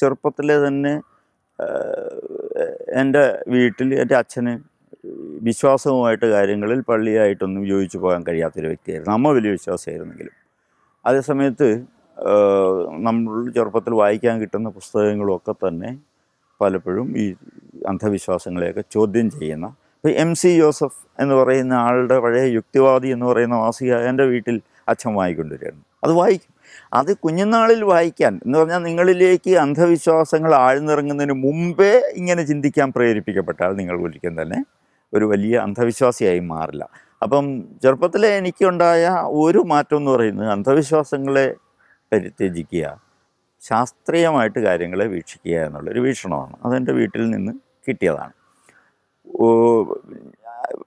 ചെറുപ്പത്തിലെ തന്നെ എൻ്റെ വീട്ടിൽ എൻ്റെ അച്ഛന് വിശ്വാസവുമായിട്ട് കാര്യങ്ങളിൽ പള്ളിയായിട്ടൊന്നും യോജിച്ചു പോകാൻ കഴിയാത്തൊരു വ്യക്തിയായിരുന്നു അമ്മ വലിയ വിശ്വാസമായിരുന്നെങ്കിലും അതേ സമയത്ത് നമ്മൾ ചെറുപ്പത്തിൽ വായിക്കാൻ കിട്ടുന്ന പുസ്തകങ്ങളൊക്കെ തന്നെ പലപ്പോഴും ഈ അന്ധവിശ്വാസങ്ങളെയൊക്കെ ചോദ്യം ചെയ്യുന്ന ഇപ്പം എം സി ജോസഫ് എന്ന് പറയുന്ന ആളുടെ പഴയ യുക്തിവാദി എന്ന് പറയുന്ന മാസിക എൻ്റെ വീട്ടിൽ അച്ഛൻ വാങ്ങിക്കൊണ്ടുവരികയാണ് അത് വായിക്കും അത് കുഞ്ഞുനാളിൽ വായിക്കാൻ എന്ന് പറഞ്ഞാൽ നിങ്ങളിലേക്ക് അന്ധവിശ്വാസങ്ങൾ ആഴ്ന്നിറങ്ങുന്നതിന് മുമ്പേ ഇങ്ങനെ ചിന്തിക്കാൻ പ്രേരിപ്പിക്കപ്പെട്ടാൽ നിങ്ങൾ ഒരിക്കലും തന്നെ ഒരു വലിയ അന്ധവിശ്വാസിയായി മാറില്ല അപ്പം ചെറുപ്പത്തിലെ എനിക്കുണ്ടായ ഒരു മാറ്റം എന്ന് പറയുന്നത് അന്ധവിശ്വാസങ്ങളെ പരിത്യജിക്കുക ശാസ്ത്രീയമായിട്ട് കാര്യങ്ങളെ വീക്ഷിക്കുക എന്നുള്ളൊരു വീക്ഷണമാണ് അതെൻ്റെ വീട്ടിൽ നിന്ന് കിട്ടിയതാണ്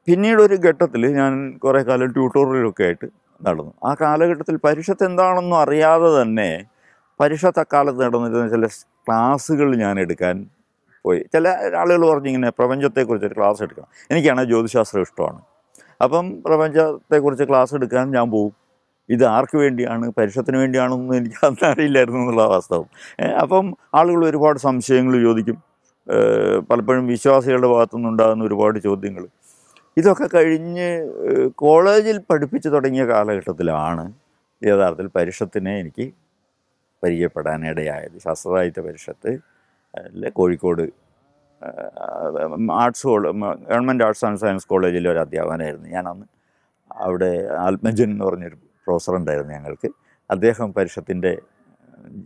പിന്നീടൊരു ഘട്ടത്തിൽ ഞാൻ കുറേ കാലം ട്യൂട്ടോറിയലൊക്കെ ആയിട്ട് നടന്നു ആ കാലഘട്ടത്തിൽ പരിഷത്ത് എന്താണെന്നും അറിയാതെ തന്നെ പരിഷത്ത് അക്കാലത്ത് നടന്നിരുന്ന ചില ക്ലാസ്സുകൾ ഞാൻ എടുക്കാൻ പോയി ചില ആളുകൾ പറഞ്ഞു ഇങ്ങനെ പ്രപഞ്ചത്തെക്കുറിച്ചൊരു ക്ലാസ് എടുക്കണം എനിക്കാണ് ജ്യോതിശാസ്ത്രം ഇഷ്ടമാണ് അപ്പം പ്രപഞ്ചത്തെക്കുറിച്ച് ക്ലാസ് എടുക്കാൻ ഞാൻ പോകും ഇത് ആർക്ക് വേണ്ടിയാണ് പരിഷത്തിന് വേണ്ടിയാണെന്ന് എനിക്ക് അന്ന് അറിയില്ലായിരുന്നു എന്നുള്ള വാസ്തവം അപ്പം ആളുകൾ ഒരുപാട് സംശയങ്ങൾ ചോദിക്കും പലപ്പോഴും വിശ്വാസികളുടെ ഭാഗത്തുനിന്നുണ്ടാകുന്ന ഒരുപാട് ചോദ്യങ്ങൾ ഇതൊക്കെ കഴിഞ്ഞ് കോളേജിൽ പഠിപ്പിച്ചു തുടങ്ങിയ കാലഘട്ടത്തിലാണ് യഥാർത്ഥത്തിൽ പരിഷത്തിനെ എനിക്ക് പരിചയപ്പെടാനിടയായത് Sastra Sahitya Parishad Kozhikode arts government arts and science കോളേജിൽ ഒരു അധ്യാപകനായിരുന്നു ഞാനന്ന് അവിടെ ആത്മജൻ എന്ന് പറഞ്ഞൊരു പ്രൊഫസർ ഉണ്ടായിരുന്നു ഞങ്ങൾക്ക് അദ്ദേഹം പരിഷത്തിൻ്റെ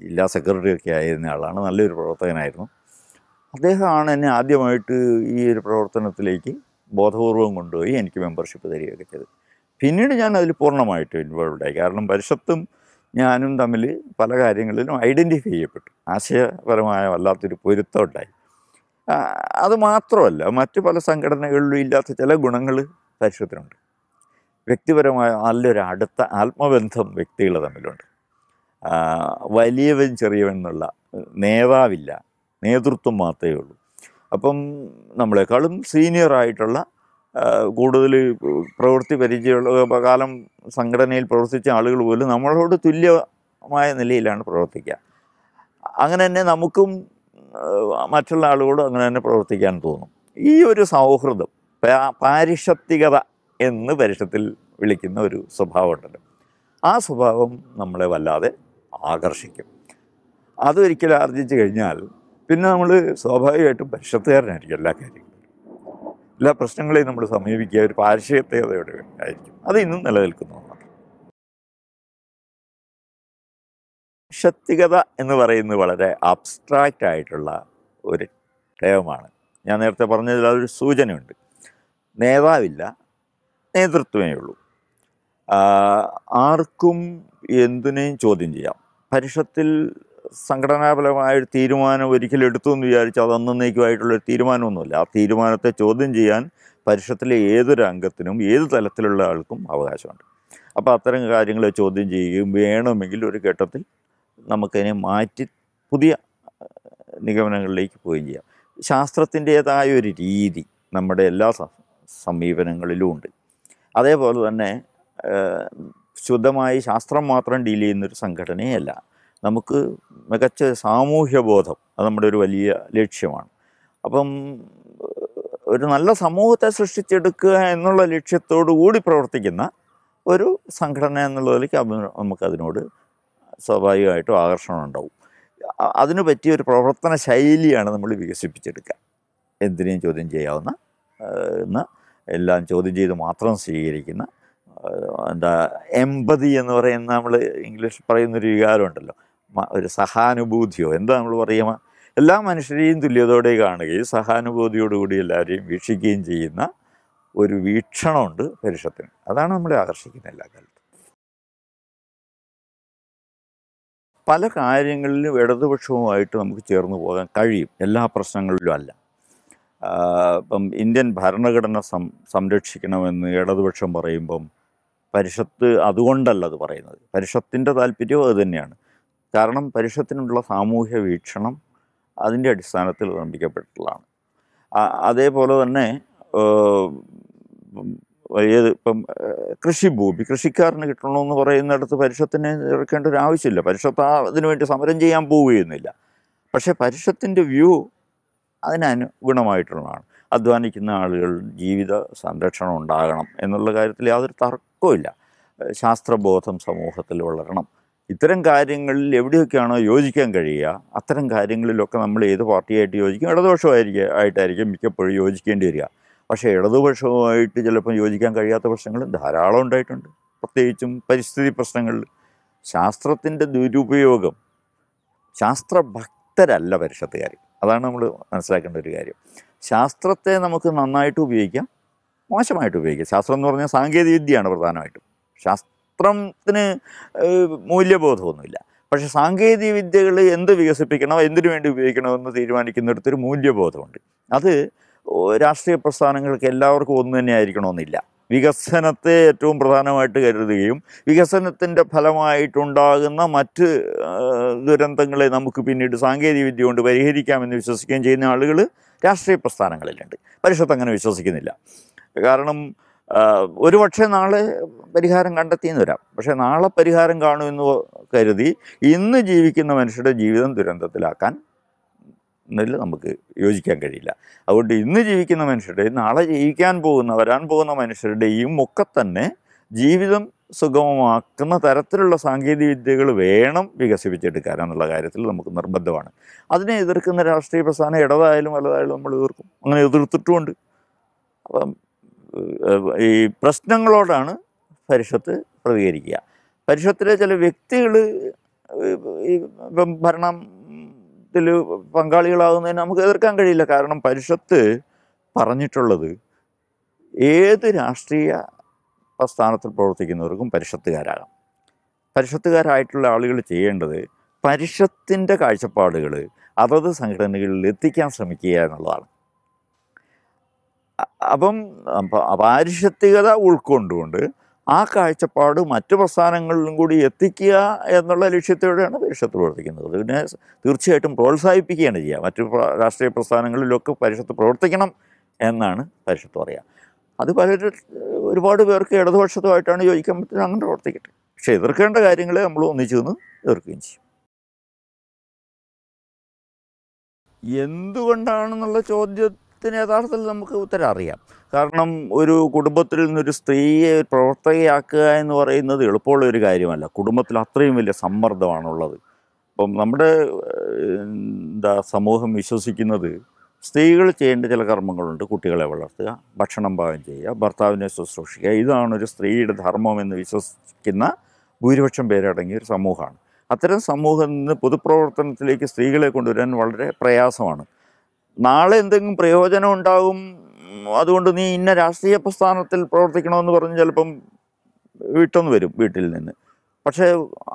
ജില്ലാ സെക്രട്ടറി ഒക്കെ ആയിരുന്ന ആളാണ് നല്ലൊരു പ്രവർത്തകനായിരുന്നു അദ്ദേഹമാണ് എന്നെ ആദ്യമായിട്ട് ഈ ഒരു പ്രവർത്തനത്തിലേക്ക് ബോധപൂർവം കൊണ്ടുപോയി എനിക്ക് മെമ്പർഷിപ്പ് തരികയൊക്കെ ചെയ്തു പിന്നീട് ഞാൻ അതിൽ പൂർണ്ണമായിട്ട് ഇൻവോൾവ് ആയി കാരണം പരിഷത്തും ഞാനും തമ്മിൽ പല കാര്യങ്ങളിലും ഐഡൻറ്റിഫൈ ചെയ്യപ്പെട്ടു ആശയപരമായ വല്ലാത്തൊരു ഉണ്ടായി അത് മാത്രമല്ല മറ്റ് പല സംഘടനകളിലും ഇല്ലാത്ത ചില ഗുണങ്ങൾ പരിഷത്തിനുണ്ട് വ്യക്തിപരമായ നല്ലൊരു അടുത്ത ആത്മബന്ധം വ്യക്തികൾ തമ്മിലുണ്ട് വലിയവൻ ചെറിയവൻ എന്നുള്ള നേതാവില്ല നേതൃത്വം മാത്രമേ ഉള്ളൂ അപ്പം നമ്മളെക്കാളും സീനിയറായിട്ടുള്ള കൂടുതൽ പ്രവൃത്തി പരിചയമുള്ള കാലം സംഘടനയിൽ പ്രവർത്തിച്ച ആളുകൾ പോലും നമ്മളോട് തുല്യമായ നിലയിലാണ് പ്രവർത്തിക്കുക അങ്ങനെ തന്നെ നമുക്കും മറ്റുള്ള ആളുകളോട് അങ്ങനെ തന്നെ പ്രവർത്തിക്കാൻ തോന്നും ഈ ഒരു സൗഹൃദം പാരിഷത്തികത എന്ന് പരിഷത്തിൽ വിളിക്കുന്ന ഒരു സ്വഭാവമുണ്ടല്ലോ ആ സ്വഭാവം നമ്മളെ വല്ലാതെ ആകർഷിക്കും അതൊരിക്കലും ആർജിച്ചു കഴിഞ്ഞാൽ പിന്നെ നമ്മൾ സ്വാഭാവികമായിട്ടും പരിശബ്ദകാരനായിരിക്കും എല്ലാ കാര്യങ്ങളും എല്ലാ പ്രശ്നങ്ങളെയും നമ്മൾ സമീപിക്കുക ഒരു പാരിശയത്തേതയോടെ ആയിരിക്കും അത് ഇന്നും നിലനിൽക്കുന്ന ഒന്നാണ് ശക്തികത എന്ന് പറയുന്നത് വളരെ അബ്സ്ട്രാക്റ്റ് ആയിട്ടുള്ള ഒരു ടേമാണ് ഞാൻ നേരത്തെ പറഞ്ഞതിൽ അതൊരു സൂചനയുണ്ട് നേതാവില്ല നേതൃത്വമേ ഉള്ളൂ ആർക്കും എന്തിനേയും ചോദ്യം ചെയ്യാം പരിഷത്തിൽ സംഘടനാപരമായ ഒരു തീരുമാനം ഒരിക്കലും എടുത്തു എന്ന് വിചാരിച്ചാൽ അത് അന്നേക്കുമായിട്ടുള്ളൊരു തീരുമാനമൊന്നുമില്ല ആ തീരുമാനത്തെ ചോദ്യം ചെയ്യാൻ പരിഷത്തിലെ ഏതൊരു അംഗത്തിനും ഏത് തലത്തിലുള്ള ആൾക്കും അവകാശമുണ്ട് അപ്പോൾ അത്തരം കാര്യങ്ങൾ ചോദ്യം ചെയ്യുകയും വേണമെങ്കിൽ ഒരു ഘട്ടത്തിൽ നമുക്കതിനെ മാറ്റി പുതിയ നിഗമനങ്ങളിലേക്ക് പോവുകയും ചെയ്യാം ശാസ്ത്രത്തിൻ്റേതായ ഒരു രീതി നമ്മുടെ എല്ലാ സമീപനങ്ങളിലും ഉണ്ട് അതേപോലെ തന്നെ ശുദ്ധമായി ശാസ്ത്രം മാത്രം ഡീൽ ചെയ്യുന്നൊരു സംഘടനയല്ല നമുക്ക് മികച്ച സാമൂഹ്യബോധം അത് നമ്മുടെ ഒരു വലിയ ലക്ഷ്യമാണ് അപ്പം ഒരു നല്ല സമൂഹത്തെ സൃഷ്ടിച്ചെടുക്കുക എന്നുള്ള ലക്ഷ്യത്തോടു കൂടി പ്രവർത്തിക്കുന്ന ഒരു സംഘടന എന്നുള്ളതിലേക്ക് നമുക്കതിനോട് സ്വാഭാവികമായിട്ടും ആകർഷണം ഉണ്ടാവും അതിനു പറ്റിയ ഒരു പ്രവർത്തന ശൈലിയാണ് നമ്മൾ വികസിപ്പിച്ചെടുക്കുക എന്തിനേയും ചോദ്യം ചെയ്യാവുന്ന എന്ന എല്ലാം ചോദ്യം ചെയ്ത് മാത്രം സ്വീകരിക്കുന്ന എന്താ എമ്പതി എന്ന് പറയുന്ന നമ്മൾ ഇംഗ്ലീഷിൽ പറയുന്നൊരു വികാരമുണ്ടല്ലോ ഒരു സഹാനുഭൂതിയോ എന്താ നമ്മൾ പറയുക എല്ലാ മനുഷ്യരെയും തുല്യതയോടെ കാണുകയും സഹാനുഭൂതിയോടുകൂടി എല്ലാവരെയും വീക്ഷിക്കുകയും ചെയ്യുന്ന ഒരു വീക്ഷണമുണ്ട് പരിഷത്തിന് അതാണ് നമ്മളെ ആകർഷിക്കുന്ന എല്ലാ കാലത്തും പല കാര്യങ്ങളിലും ഇടതുപക്ഷവുമായിട്ട് നമുക്ക് ചേർന്ന് പോകാൻ കഴിയും എല്ലാ പ്രശ്നങ്ങളിലും അല്ല ഇപ്പം ഇന്ത്യൻ ഭരണഘടന സം സംരക്ഷിക്കണമെന്ന് ഇടതുപക്ഷം പറയുമ്പം പരിഷത്ത് അതുകൊണ്ടല്ല അത് പറയുന്നത് പരിഷത്തിൻ്റെ താല്പര്യവും അത് തന്നെയാണ് കാരണം പരിഷത്തിനുള്ള സാമൂഹ്യ വീക്ഷണം അതിൻ്റെ അടിസ്ഥാനത്തിൽ നിർമ്മിക്കപ്പെട്ടിട്ടുള്ളതാണ് അതേപോലെ തന്നെ ഏത് ഇപ്പം കൃഷിഭൂമി കൃഷിക്കാരന് കിട്ടണമെന്ന് പറയുന്നിടത്ത് പരിഷത്തിനെ ഇറക്കേണ്ട ഒരു ആവശ്യമില്ല പരിഷത്ത് ആ അതിനുവേണ്ടി സമരം ചെയ്യാൻ പോവുകയൊന്നുമില്ല പക്ഷേ പരിഷത്തിൻ്റെ വ്യൂ അതിനനുഗുണമായിട്ടുള്ളതാണ് അധ്വാനിക്കുന്ന ആളുകൾ ജീവിത സംരക്ഷണം ഉണ്ടാകണം എന്നുള്ള കാര്യത്തിൽ യാതൊരു തർക്കവുമില്ല ശാസ്ത്രബോധം സമൂഹത്തിൽ വളരണം ഇത്തരം കാര്യങ്ങളിൽ എവിടെയൊക്കെയാണോ യോജിക്കാൻ കഴിയുക അത്തരം കാര്യങ്ങളിലൊക്കെ നമ്മൾ ഏത് പാർട്ടിയായിട്ട് യോജിക്കും ഇടതുപക്ഷമായിരിക്കും ആയിട്ടായിരിക്കും മിക്കപ്പോഴും യോജിക്കേണ്ടി വരിക പക്ഷേ ഇടതുപക്ഷവുമായിട്ട് ചിലപ്പോൾ യോജിക്കാൻ കഴിയാത്ത പ്രശ്നങ്ങൾ ധാരാളം ഉണ്ടായിട്ടുണ്ട് പ്രത്യേകിച്ചും പരിസ്ഥിതി പ്രശ്നങ്ങളിൽ ശാസ്ത്രത്തിൻ്റെ ദുരുപയോഗം ശാസ്ത്രഭക്തരല്ല പരിഷത്തുകാർ അതാണ് നമ്മൾ മനസ്സിലാക്കേണ്ട ഒരു കാര്യം ശാസ്ത്രത്തെ നമുക്ക് നന്നായിട്ട് ഉപയോഗിക്കാം മോശമായിട്ട് ഉപയോഗിക്കാം ശാസ്ത്രം എന്ന് പറഞ്ഞാൽ സാങ്കേതികവിദ്യയാണ് പ്രധാനമായിട്ടും ശാസ്ത്ര ശാസ്ത്രത്തിന് മൂല്യബോധമൊന്നുമില്ല പക്ഷെ സാങ്കേതിക വിദ്യകൾ എന്ത് വികസിപ്പിക്കണോ എന്തിനു വേണ്ടി ഉപയോഗിക്കണോ എന്ന് തീരുമാനിക്കുന്നിടത്തൊരു മൂല്യബോധമുണ്ട് അത് രാഷ്ട്രീയ പ്രസ്ഥാനങ്ങൾക്ക് എല്ലാവർക്കും ഒന്നു തന്നെയായിരിക്കണമെന്നില്ല വികസനത്തെ ഏറ്റവും പ്രധാനമായിട്ട് കരുതുകയും വികസനത്തിൻ്റെ ഫലമായിട്ടുണ്ടാകുന്ന മറ്റ് ദുരന്തങ്ങളെ നമുക്ക് പിന്നീട് സാങ്കേതികവിദ്യ കൊണ്ട് പരിഹരിക്കാമെന്ന് വിശ്വസിക്കുകയും ചെയ്യുന്ന ആളുകൾ രാഷ്ട്രീയ പ്രസ്ഥാനങ്ങളിലുണ്ട് പരിഷത്ത് അങ്ങനെ വിശ്വസിക്കുന്നില്ല കാരണം ഒരു പക്ഷേ നാളെ പരിഹാരം കണ്ടെത്തിയെന്ന് വരാം പക്ഷേ നാളെ പരിഹാരം കാണുമെന്ന് കരുതി ഇന്ന് ജീവിക്കുന്ന മനുഷ്യരുടെ ജീവിതം ദുരന്തത്തിലാക്കാൻ എന്നതിൽ നമുക്ക് യോജിക്കാൻ കഴിയില്ല അതുകൊണ്ട് ഇന്ന് ജീവിക്കുന്ന മനുഷ്യരുടെയും നാളെ ജീവിക്കാൻ പോകുന്ന വരാൻ പോകുന്ന മനുഷ്യരുടെയും ഒക്കെ തന്നെ ജീവിതം സുഗമമാക്കുന്ന തരത്തിലുള്ള സാങ്കേതിക വിദ്യകൾ വേണം വികസിപ്പിച്ചെടുക്കാൻ എന്നുള്ള കാര്യത്തിൽ നമുക്ക് നിർബന്ധമാണ് അതിനെ എതിർക്കുന്ന രാഷ്ട്രീയ പ്രസ്ഥാനം ഇടതായാലും വലുതായാലും നമ്മൾ എതിർക്കും അങ്ങനെ എതിർത്തിട്ടുമുണ്ട് അപ്പം ഈ പ്രശ്നങ്ങളോടാണ് പരിഷത്ത് പ്രതികരിക്കുക പരിഷത്തിലെ ചില വ്യക്തികൾ ഇപ്പം ഭരണത്തിൽ പങ്കാളികളാകുന്നതിന് നമുക്ക് എതിർക്കാൻ കഴിയില്ല കാരണം പരിഷത്ത് പറഞ്ഞിട്ടുള്ളത് ഏത് രാഷ്ട്രീയ പ്രസ്ഥാനത്തിൽ പ്രവർത്തിക്കുന്നവർക്കും പരിഷത്തുകാരാകാം പരിഷത്തുകാരായിട്ടുള്ള ആളുകൾ ചെയ്യേണ്ടത് പരിഷത്തിൻ്റെ കാഴ്ചപ്പാടുകൾ അതത് സംഘടനകളിൽ എത്തിക്കാൻ ശ്രമിക്കുക എന്നുള്ളതാണ് അപ്പം അപാരിഷത്തികത ഉൾക്കൊണ്ടുകൊണ്ട് ആ കാഴ്ചപ്പാട് മറ്റു പ്രസ്ഥാനങ്ങളിലും കൂടി എത്തിക്കുക എന്നുള്ള ലക്ഷ്യത്തോടെയാണ് പരിഷത്ത് പ്രവർത്തിക്കുന്നത് അതിനെ തീർച്ചയായിട്ടും പ്രോത്സാഹിപ്പിക്കുകയാണ് ചെയ്യുക മറ്റു രാഷ്ട്രീയ പ്രസ്ഥാനങ്ങളിലൊക്കെ പരിഷത്ത് പ്രവർത്തിക്കണം എന്നാണ് പരിഷത്ത് പറയുക അത് പലരും ഒരുപാട് പേർക്ക് ഇടതുപക്ഷത്തുമായിട്ടാണ് ചോദിക്കാൻ പറ്റുന്നത് അങ്ങനെ പ്രവർത്തിക്കട്ടെ പക്ഷേ എതിർക്കേണ്ട കാര്യങ്ങളെ നമ്മൾ ഒന്നിച്ചു നിന്ന് എതിർക്കുകയും ചെയ്യും എന്തുകൊണ്ടാണെന്നുള്ള ചോദ്യം ചോദ്യത്തിന് യഥാർത്ഥത്തിൽ നമുക്ക് ഉത്തരം അറിയാം കാരണം ഒരു കുടുംബത്തിൽ നിന്നൊരു സ്ത്രീയെ പ്രവർത്തകയാക്കുക എന്ന് പറയുന്നത് എളുപ്പമുള്ള ഒരു കാര്യമല്ല കുടുംബത്തിൽ അത്രയും വലിയ സമ്മർദ്ദമാണുള്ളത് അപ്പം നമ്മുടെ എന്താ സമൂഹം വിശ്വസിക്കുന്നത് സ്ത്രീകൾ ചെയ്യേണ്ട ചില കർമ്മങ്ങളുണ്ട് കുട്ടികളെ വളർത്തുക ഭക്ഷണം പാകം ചെയ്യുക ഭർത്താവിനെ ശുശ്രൂഷിക്കുക ഇതാണ് ഒരു സ്ത്രീയുടെ ധർമ്മം എന്ന് വിശ്വസിക്കുന്ന ഭൂരിപക്ഷം പേരടങ്ങിയ ഒരു സമൂഹമാണ് അത്തരം സമൂഹം നിന്ന് പൊതുപ്രവർത്തനത്തിലേക്ക് സ്ത്രീകളെ കൊണ്ടുവരാൻ വളരെ പ്രയാസമാണ് നാളെ എന്തെങ്കിലും പ്രയോജനം ഉണ്ടാകും അതുകൊണ്ട് നീ ഇന്ന രാഷ്ട്രീയ പ്രസ്ഥാനത്തിൽ പ്രവർത്തിക്കണമെന്ന് പറഞ്ഞ് ചിലപ്പം വീട്ടൊന്ന് വരും വീട്ടിൽ നിന്ന് പക്ഷേ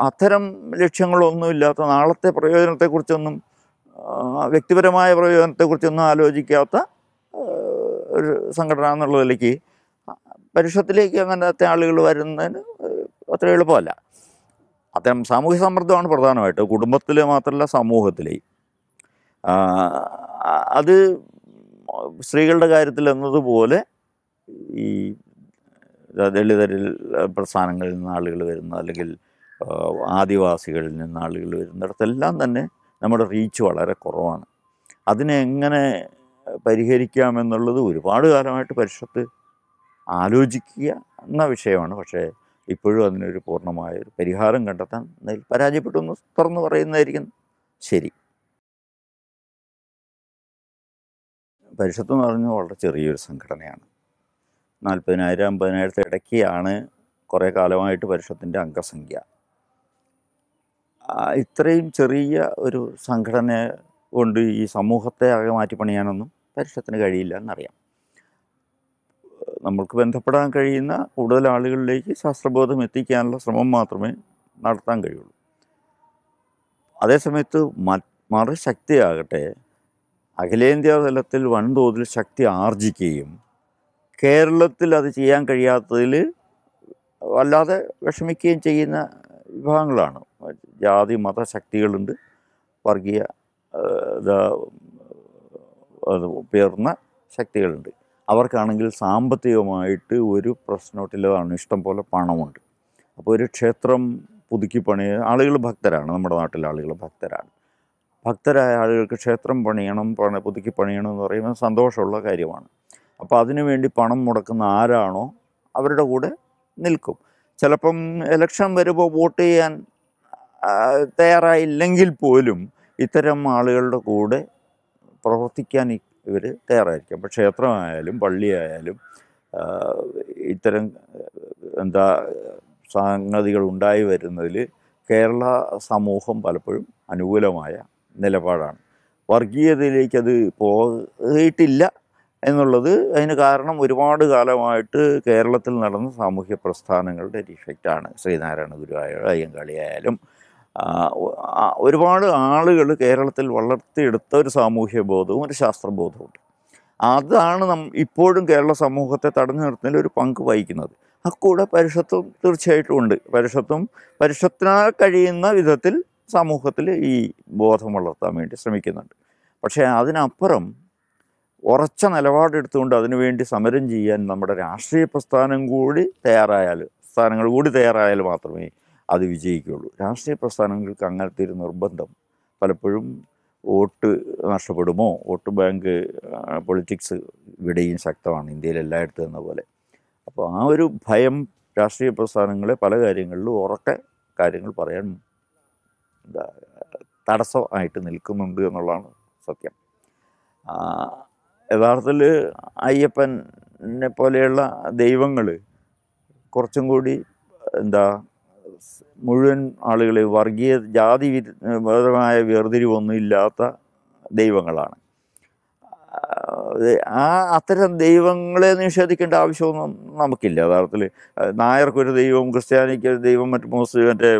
അത്തരം ലക്ഷ്യങ്ങളൊന്നുമില്ലാത്ത നാളത്തെ പ്രയോജനത്തെക്കുറിച്ചൊന്നും വ്യക്തിപരമായ പ്രയോജനത്തെക്കുറിച്ചൊന്നും ആലോചിക്കാത്ത ഒരു സംഘടന എന്നുള്ള നിലയ്ക്ക് പരിഷത്തിലേക്ക് അങ്ങനത്തെ ആളുകൾ വരുന്നതിന് അത്ര എളുപ്പമല്ല അത്തരം സാമൂഹ്യ സമ്മർദ്ദമാണ് പ്രധാനമായിട്ട് കുടുംബത്തിൽ മാത്രമല്ല സമൂഹത്തിലെയും അത് സ്ത്രീകളുടെ കാര്യത്തിൽ എന്നതുപോലെ ഈ ദളിതരിൽ പ്രസ്ഥാനങ്ങളിൽ നിന്ന് ആളുകൾ വരുന്ന അല്ലെങ്കിൽ ആദിവാസികളിൽ നിന്ന് ആളുകൾ വരുന്നിടത്തെല്ലാം തന്നെ നമ്മുടെ റീച്ച് വളരെ കുറവാണ് അതിനെ എങ്ങനെ പരിഹരിക്കാമെന്നുള്ളത് ഒരുപാട് കാലമായിട്ട് പരിഷത്ത് ആലോചിക്കുക എന്ന വിഷയമാണ് പക്ഷേ ഇപ്പോഴും അതിനൊരു പൂർണ്ണമായ പരിഹാരം കണ്ടെത്താൻ പരാജയപ്പെട്ടു എന്ന് തുറന്നു പറയുന്നതായിരിക്കും ശരി പരിഷത്ത് എന്ന് പറഞ്ഞാൽ വളരെ ചെറിയൊരു സംഘടനയാണ് നാൽപ്പതിനായിരം അമ്പതിനായിരത്തി ഇടയ്ക്കാണ് കുറേ കാലമായിട്ട് പരിഷത്തിൻ്റെ അംഗസംഖ്യ ഇത്രയും ചെറിയ ഒരു സംഘടന കൊണ്ട് ഈ സമൂഹത്തെ ആകെ മാറ്റിപ്പണിയാനൊന്നും പരിഷത്തിന് കഴിയില്ല എന്നറിയാം നമ്മൾക്ക് ബന്ധപ്പെടാൻ കഴിയുന്ന കൂടുതൽ ആളുകളിലേക്ക് ശാസ്ത്രബോധം എത്തിക്കാനുള്ള ശ്രമം മാത്രമേ നടത്താൻ കഴിയുള്ളൂ അതേസമയത്ത് മ മറുശക്തിയാകട്ടെ അഖിലേന്ത്യാ തലത്തിൽ വൻതോതിൽ ശക്തി ആർജിക്കുകയും കേരളത്തിൽ അത് ചെയ്യാൻ കഴിയാത്തതിൽ വല്ലാതെ വിഷമിക്കുകയും ചെയ്യുന്ന വിഭാഗങ്ങളാണ് ജാതി മത ശക്തികളുണ്ട് വർഗീയ ഉയർന്ന ശക്തികളുണ്ട് അവർക്കാണെങ്കിൽ സാമ്പത്തികമായിട്ട് ഒരു പ്രശ്നമില്ലതാണ് ഇഷ്ടം പോലെ പണമുണ്ട് അപ്പോൾ ഒരു ക്ഷേത്രം പുതുക്കി പണിയ ആളുകൾ ഭക്തരാണ് നമ്മുടെ നാട്ടിലെ ആളുകൾ ഭക്തരാണ് ഭക്തരായ ആളുകൾക്ക് ക്ഷേത്രം പണിയണം പണി പുതുക്കി പണിയണം എന്ന് പറയുന്നത് സന്തോഷമുള്ള കാര്യമാണ് അപ്പോൾ അതിനു വേണ്ടി പണം മുടക്കുന്ന ആരാണോ അവരുടെ കൂടെ നിൽക്കും ചിലപ്പം ഇലക്ഷൻ വരുമ്പോൾ വോട്ട് ചെയ്യാൻ തയ്യാറായില്ലെങ്കിൽ പോലും ഇത്തരം ആളുകളുടെ കൂടെ പ്രവർത്തിക്കാൻ ഇവർ തയ്യാറായിരിക്കും അപ്പോൾ ക്ഷേത്രമായാലും പള്ളിയായാലും ഇത്തരം എന്താ സംഗതികൾ ഉണ്ടായി വരുന്നതിൽ കേരള സമൂഹം പലപ്പോഴും അനുകൂലമായ നിലപാടാണ് വർഗീയതയിലേക്ക് അത് പോയിട്ടില്ല എന്നുള്ളത് അതിന് കാരണം ഒരുപാട് കാലമായിട്ട് കേരളത്തിൽ നടന്ന സാമൂഹ്യ പ്രസ്ഥാനങ്ങളുടെ ഒരു ഇഫക്റ്റാണ് ശ്രീനാരായണ ഗുരുവായൂർ അയ്യങ്കാളിയായാലും ഒരുപാട് ആളുകൾ കേരളത്തിൽ വളർത്തിയെടുത്ത ഒരു സാമൂഹ്യ ബോധവും ഒരു ശാസ്ത്രബോധവുമുണ്ട് അതാണ് നം ഇപ്പോഴും കേരള സമൂഹത്തെ തടഞ്ഞു നിർത്തുന്നതിൽ ഒരു പങ്ക് വഹിക്കുന്നത് അക്കൂടെ പരിഷത്തും തീർച്ചയായിട്ടും ഉണ്ട് പരിഷത്തും പരിഷത്തിനാൽ കഴിയുന്ന വിധത്തിൽ സമൂഹത്തിൽ ഈ ബോധം വളർത്താൻ വേണ്ടി ശ്രമിക്കുന്നുണ്ട് പക്ഷേ അതിനപ്പുറം ഉറച്ച നിലപാടെടുത്തുകൊണ്ട് അതിനുവേണ്ടി സമരം ചെയ്യാൻ നമ്മുടെ രാഷ്ട്രീയ പ്രസ്ഥാനം കൂടി തയ്യാറായാൽ പ്രസ്ഥാനങ്ങൾ കൂടി തയ്യാറായാൽ മാത്രമേ അത് വിജയിക്കുകയുള്ളൂ രാഷ്ട്രീയ പ്രസ്ഥാനങ്ങൾക്ക് അങ്ങനത്തെ ഒരു നിർബന്ധം പലപ്പോഴും വോട്ട് നഷ്ടപ്പെടുമോ വോട്ട് ബാങ്ക് പൊളിറ്റിക്സ് ഇവിടെയും ശക്തമാണ് ഇന്ത്യയിൽ എല്ലായിടത്തും എന്ന പോലെ അപ്പോൾ ആ ഒരു ഭയം രാഷ്ട്രീയ പ്രസ്ഥാനങ്ങളെ പല കാര്യങ്ങളിലും ഉറക്കെ കാര്യങ്ങൾ പറയാൻ തടസ്സമായിട്ട് നിൽക്കുന്നുണ്ട് എന്നുള്ളതാണ് സത്യം യഥാർത്ഥത്തിൽ അയ്യപ്പനെ പോലെയുള്ള ദൈവങ്ങൾ കുറച്ചും കൂടി എന്താ മുഴുവൻ ആളുകളെ വർഗീയ ജാതി പരമായ വേർതിരിവൊന്നും ഇല്ലാത്ത ദൈവങ്ങളാണ് ആ അത്തരം ദൈവങ്ങളെ നിഷേധിക്കേണ്ട ആവശ്യമൊന്നും നമുക്കില്ല യഥാർത്ഥത്തിൽ നായർക്കൊരു ദൈവം ക്രിസ്ത്യാനിക്ക് ഒരു ദൈവം മറ്റു മോസ് മറ്റേ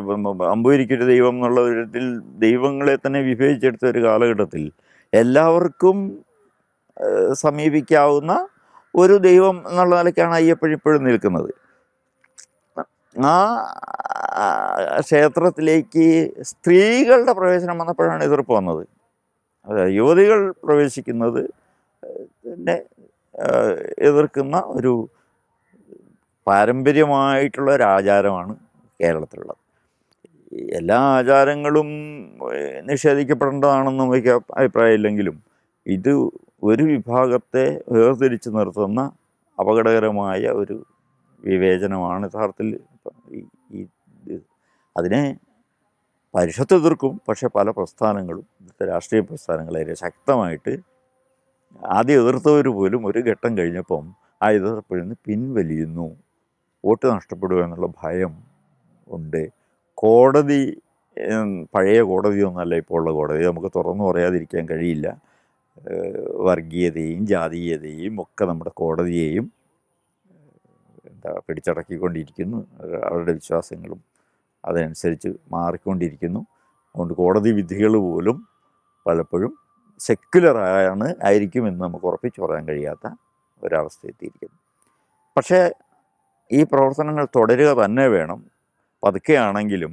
അമ്പൂരിക്കൊരു ദൈവം എന്നുള്ള ഒരു ഇതിൽ ദൈവങ്ങളെ തന്നെ വിഭജിച്ചെടുത്ത ഒരു കാലഘട്ടത്തിൽ എല്ലാവർക്കും സമീപിക്കാവുന്ന ഒരു ദൈവം എന്നുള്ള നിലയ്ക്കാണ് അയ്യപ്പഴിപ്പോഴും നിൽക്കുന്നത് ആ ക്ഷേത്രത്തിലേക്ക് സ്ത്രീകളുടെ പ്രവേശനം വന്നപ്പോഴാണ് എതിർപ്പ് വന്നത് അതായത് യുവതികൾ പ്രവേശിക്കുന്നത് അതിനെ എതിർക്കുന്ന ഒരു പാരമ്പര്യമായിട്ടുള്ള ആചാരമാണ് കേരളത്തിലുള്ളത് എല്ലാ ആചാരങ്ങളും നിഷേധിക്കപ്പെടേണ്ടതാണെന്ന് എനിക്ക് അഭിപ്രായമില്ലെങ്കിലും ഇത് ഒരു വിഭാഗത്തെ വേർതിരിച്ച് നിർത്തുന്ന അപകടകരമായ ഒരു വിവേചനമാണ് യഥാർത്ഥത്തിൽ ഈ അതിനെ പരിഷത്ത് എതിർക്കും പക്ഷേ പല പ്രസ്ഥാനങ്ങളും ഇവിടുത്തെ രാഷ്ട്രീയ പ്രസ്ഥാനങ്ങളെ ശക്തമായിട്ട് ആദ്യം എതിർത്തവർ പോലും ഒരു ഘട്ടം കഴിഞ്ഞപ്പം ആ എതിർപ്പിൽ നിന്ന് പിൻവലിയുന്നു വോട്ട് നഷ്ടപ്പെടുക എന്നുള്ള ഭയം ഉണ്ട് കോടതി പഴയ കോടതിയൊന്നല്ല ഇപ്പോൾ ഉള്ള കോടതി നമുക്ക് തുറന്നു പറയാതിരിക്കാൻ കഴിയില്ല വർഗീയതയും ജാതീയതയും ഒക്കെ നമ്മുടെ കോടതിയെയും എന്താ പിടിച്ചടക്കിക്കൊണ്ടിരിക്കുന്നു അവരുടെ വിശ്വാസങ്ങളും അതനുസരിച്ച് മാറിക്കൊണ്ടിരിക്കുന്നു അതുകൊണ്ട് കോടതി വിധികൾ പോലും പലപ്പോഴും ആയിരിക്കും ആയിരിക്കുമെന്ന് നമുക്ക് ഉറപ്പിച്ചു പറയാൻ കഴിയാത്ത എത്തിയിരിക്കുന്നു പക്ഷേ ഈ പ്രവർത്തനങ്ങൾ തുടരുക തന്നെ വേണം പതുക്കെയാണെങ്കിലും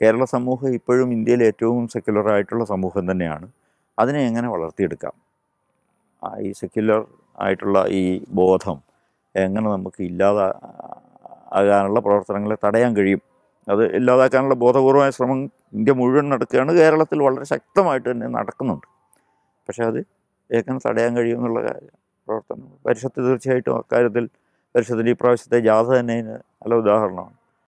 കേരള സമൂഹം ഇപ്പോഴും ഇന്ത്യയിൽ ഏറ്റവും സെക്യുലറായിട്ടുള്ള സമൂഹം തന്നെയാണ് അതിനെ എങ്ങനെ വളർത്തിയെടുക്കാം ഈ സെക്യുലർ ആയിട്ടുള്ള ഈ ബോധം എങ്ങനെ നമുക്ക് ഇല്ലാതെ ആകാനുള്ള പ്രവർത്തനങ്ങളെ തടയാൻ കഴിയും അത് ഇല്ലാതാക്കാനുള്ള ബോധപൂർവമായ ശ്രമം ഇന്ത്യ മുഴുവൻ നടക്കുകയാണ് കേരളത്തിൽ വളരെ ശക്തമായിട്ട് തന്നെ നടക്കുന്നുണ്ട് പക്ഷേ അത് എങ്ങനെ തടയാൻ കഴിയുമെന്നുള്ള കാര്യം പ്രവർത്തനം പരിഷത്ത് തീർച്ചയായിട്ടും അക്കാര്യത്തിൽ പരിഷത്തിൻ്റെ ഈ പ്രാവശ്യത്തെ ജാഥ തന്നെ അതിന് നല്ല ഉദാഹരണമാണ്